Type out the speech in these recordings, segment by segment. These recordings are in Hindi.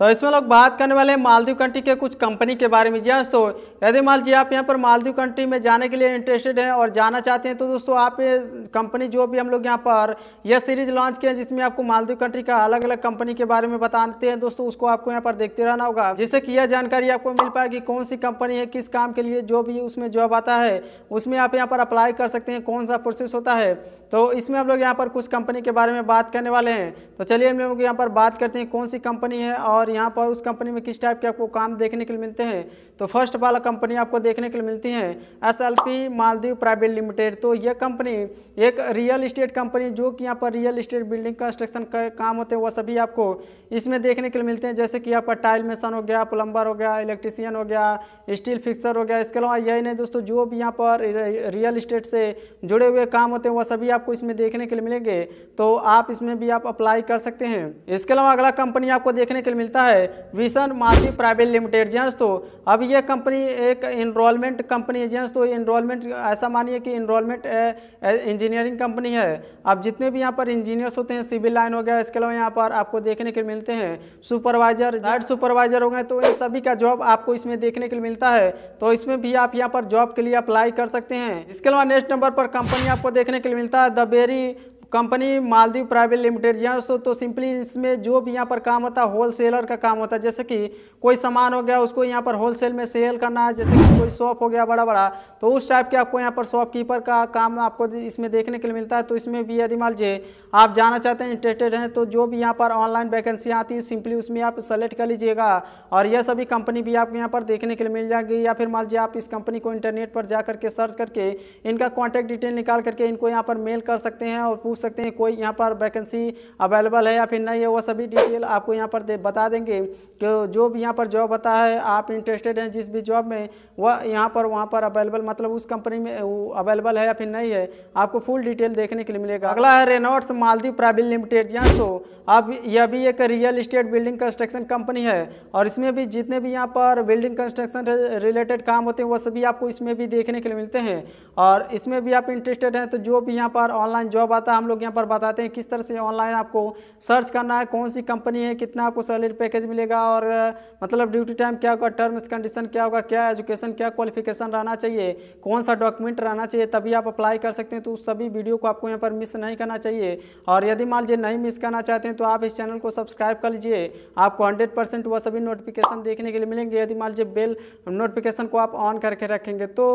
तो इसमें लोग बात करने वाले हैं मालदीव कंट्री के कुछ कंपनी के बारे में जी हाँ दोस्तों यदि मान जी आप यहाँ पर मालदीव कंट्री में जाने के लिए इंटरेस्टेड हैं और जाना चाहते हैं तो दोस्तों आप कंपनी जो भी हम लोग यहाँ पर यह सीरीज लॉन्च किए हैं जिसमें आपको मालदीव कंट्री का अलग अलग कंपनी के बारे में बताते हैं दोस्तों उसको आपको यहाँ पर देखते रहना होगा जिससे कि यह जानकारी आपको मिल पाएगी कौन सी कंपनी है किस काम के लिए जो भी उसमें जॉब आता है उसमें आप यहाँ पर अप्लाई कर सकते हैं कौन सा प्रोसेस होता है तो इसमें हम लोग यहाँ पर कुछ कंपनी के बारे में बात करने वाले हैं तो चलिए हम लोग यहाँ पर बात करते हैं कौन सी कंपनी है और यहाँ पर उस कंपनी में किस टाइप के आपको काम देखने के लिए मिलते हैं तो फर्स्ट वाला कंपनी आपको देखने के लिए मिलती है S L P Maldives private limited तो यह कंपनी एक रियल इस्टेट कंपनी जो कि यहाँ पर रियल इस्टेट बिल्डिंग कंस्ट्रक्शन का काम होते हैं वह सभी आपको इसमें देखने के लिए मिलते हैं जैसे कि आपका टाइल मेसन हो गया प्लम्बर हो गया इलेक्ट्रीसियन हो गया स्टील फिक्सर हो गया इसके अलावा यही नहीं दोस्तों जो भी यहाँ पर रियल इस्टेट से जुड़े हुए काम होते हैं वह सभी आपको इसमें देखने के लिए मिलेंगे तो आप इसमें भी आप अप्लाई कर सकते हैं इसके अलावा अगला कंपनी आपको देखने के लिए मिलता आता है विशन मासी प्राइवेट लिमिटेड जी तो अब ये कंपनी एक इनरोलमेंट कंपनी है जी हाँ तो इनरोलमेंट ऐसा मानिए कि इनरोलमेंट इंजीनियरिंग कंपनी है अब जितने भी यहाँ पर इंजीनियर्स होते हैं सिविल लाइन हो गया इसके अलावा यहाँ पर आपको देखने के मिलते हैं सुपरवाइजर हेड सुपरवाइजर हो गए तो इन सभी का जॉब आपको इसमें देखने के लिए मिलता है तो इसमें भी आप यहाँ पर जॉब के लिए अप्लाई कर सकते हैं इसके अलावा नेक्स्ट नंबर पर कंपनी आपको देखने के लिए मिलता है the Berry company Maldives private limited जी हाँ दोस्तों तो सिंपली इसमें जो भी यहाँ पर काम होता है होल सेलर का काम होता है जैसे कि कोई सामान हो गया उसको यहाँ पर होल सेल में सेल करना है जैसे कि कोई शॉप हो गया बड़ा बड़ा तो उस टाइप के आपको यहाँ पर शॉपकीपर का काम आपको इसमें देखने के लिए मिलता है तो इसमें भी यदि मान लीजिए आप जाना चाहते हैं इंटरेस्टेड हैं तो जो भी यहाँ पर ऑनलाइन वैकेंसी आती है सिंपली उसमें आप सेलेक्ट कर लीजिएगा और यह सभी कंपनी भी आपको यहाँ पर देखने के लिए मिल जाएगी या फिर मान लीजिए आप इस कंपनी को इंटरनेट पर जा करके सर्च करके इनका कॉन्टैक्ट डिटेल निकाल करके इनको यहाँ पर मेल कर सकते हैं और पूछ पूछ सकते हैं कोई यहाँ पर वैकेंसी अवेलेबल है या फिर नहीं है वो सभी डिटेल आपको यहाँ पर दे बता देंगे कि जो भी यहाँ पर जॉब होता है आप इंटरेस्टेड हैं जिस भी जॉब में वह यहाँ पर वहाँ पर अवेलेबल मतलब उस कंपनी में अवेलेबल है या फिर नहीं है आपको फुल डिटेल देखने के लिए मिलेगा अगला है रेनॉट्स मालदीव प्राइवेट लिमिटेड यहाँ तो अब यह भी एक real estate building construction company है और इसमें भी जितने भी यहाँ पर बिल्डिंग कंस्ट्रक्शन रिलेटेड काम होते हैं वह सभी आपको इसमें भी देखने के लिए मिलते हैं और इसमें भी आप इंटरेस्टेड हैं तो जो भी यहाँ पर ऑनलाइन जॉब आता है हम लोग यहाँ पर बताते हैं किस तरह से ऑनलाइन आपको सर्च करना है कौन सी कंपनी है कितना आपको सैलरी पैकेज मिलेगा और मतलब ड्यूटी टाइम क्या होगा टर्म्स कंडीशन क्या होगा क्या एजुकेशन क्या क्वालिफिकेशन रहना चाहिए कौन सा डॉक्यूमेंट रहना चाहिए तभी आप अप्लाई कर सकते हैं तो उस सभी वीडियो को आपको यहाँ पर मिस नहीं करना चाहिए और यदि मान लीजिए नहीं मिस करना चाहते हैं तो आप इस चैनल को सब्सक्राइब कर लीजिए आपको हंड्रेड परसेंट वह सभी नोटिफिकेशन देखने के लिए मिलेंगे यदि मान लीजिए बेल नोटिफिकेशन को आप ऑन करके रखेंगे तो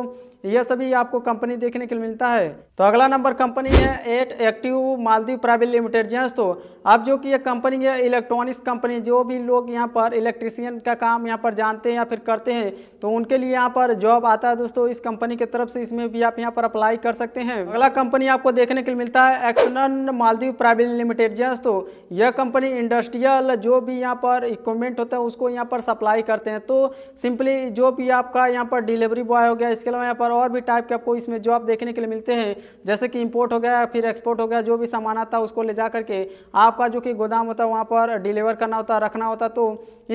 यह सभी आपको कंपनी देखने के लिए मिलता है तो अगला नंबर कंपनी है at act active Maldives private limited जी हाँ दोस्तों अब जो कि ये कंपनी है इलेक्ट्रॉनिक्स कंपनी जो भी लोग यहाँ पर इलेक्ट्रिशियन का काम यहाँ पर जानते हैं या फिर करते हैं तो उनके लिए यहाँ पर जॉब आता है दोस्तों इस कंपनी की तरफ से इसमें भी आप यहाँ पर अप्लाई कर सकते हैं अगला कंपनी आपको देखने के लिए मिलता है एक्सनन मालदीव प्राइवेट लिमिटेड जी हाँ दोस्तों यह कंपनी इंडस्ट्रियल जो भी यहाँ पर इक्विपमेंट होता है उसको यहाँ पर सप्लाई करते हैं तो सिंपली जो भी आपका यहाँ पर डिलीवरी बॉय हो गया इसके अलावा यहाँ पर और भी टाइप के आपको इसमें जॉब देखने के लिए मिलते हैं जैसे कि इम्पोर्ट हो गया फिर एक्सपोर्ट हो गया गया जो भी सामान आता है उसको ले जा करके आपका जो कि गोदाम होता है वहाँ पर डिलीवर करना होता रखना होता तो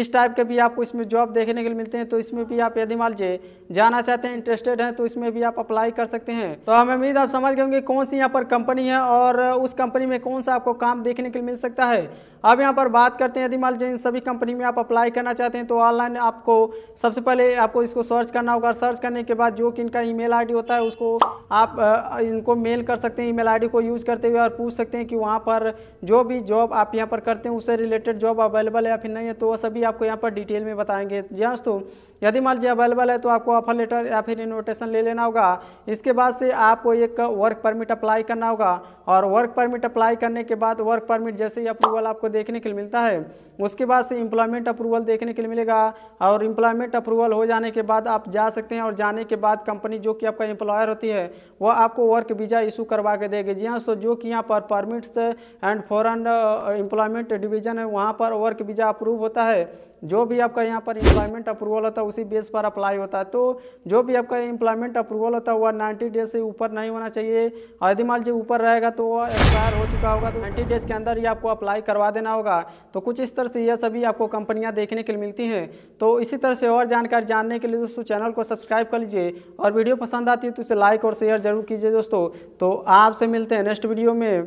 इस टाइप के भी आपको इसमें जॉब देखने के लिए मिलते हैं तो इसमें भी आप यदि मान लीजिए जाना चाहते हैं इंटरेस्टेड हैं तो इसमें भी आप अप्लाई कर सकते हैं तो हमें उम्मीद आप समझ गए होंगे कौन सी यहाँ पर कंपनी है और उस कंपनी में कौन सा आपको काम देखने के लिए मिल सकता है अब यहाँ पर बात करते हैं यदि मान लीजिए इन सभी कंपनी में आप अप्लाई करना चाहते हैं तो ऑनलाइन आपको सबसे पहले आपको इसको सर्च करना होगा सर्च करने के बाद जो कि इनका ई मेल होता है उसको आप इनको मेल कर सकते हैं ई मेल को यूज़ करते हुए और पूछ सकते हैं कि वहाँ पर जो भी जॉब आप यहाँ पर करते हैं उससे रिलेटेड जॉब अवेलेबल है या फिर नहीं है तो वह सभी आपको यहाँ पर डिटेल में बताएंगे जी हाँ दोस्तों यदि मान लीजिए अवेलेबल है तो आपको ऑफर लेटर या फिर इन्विटेशन ले लेना होगा इसके बाद से आपको एक वर्क परमिट अप्लाई करना होगा और वर्क परमिट अप्लाई करने के बाद वर्क परमिट जैसे ही अप्रूवल आपको देखने के लिए मिलता है उसके बाद से इम्प्लॉयमेंट अप्रूवल देखने के लिए मिलेगा और इम्प्लॉयमेंट अप्रूवल हो जाने के बाद आप जा सकते हैं और जाने के बाद कंपनी जो कि आपका एम्प्लॉयर होती है वह आपको वर्क वीज़ा इशू करवा के देगी जी हाँ सो जो कि यहाँ पर permits and foreign employment division है वहाँ पर वर्क वीज़ा अप्रूव होता है जो भी आपका यहाँ पर एम्प्लॉयमेंट अप्रूवल होता है उसी बेस पर अप्लाई होता है तो जो भी आपका एम्प्लॉयमेंट अप्रूवल होता है वह नाइन्टी डेज से ऊपर नहीं होना चाहिए यदि मान लीजिए ऊपर रहेगा तो वह एक्सपायर हो चुका होगा तो नाइन्टी डेज के अंदर ही आपको अप्लाई करवा देना होगा तो कुछ इस तरह से यह सभी आपको कंपनियाँ देखने के लिए मिलती हैं तो इसी तरह से और जानकारी जानने के लिए दोस्तों चैनल को सब्सक्राइब कर लीजिए और वीडियो पसंद आती है तो इसे लाइक और शेयर जरूर कीजिए दोस्तों तो आपसे मिलते हैं नेक्स्ट वीडियो गाड़ियों में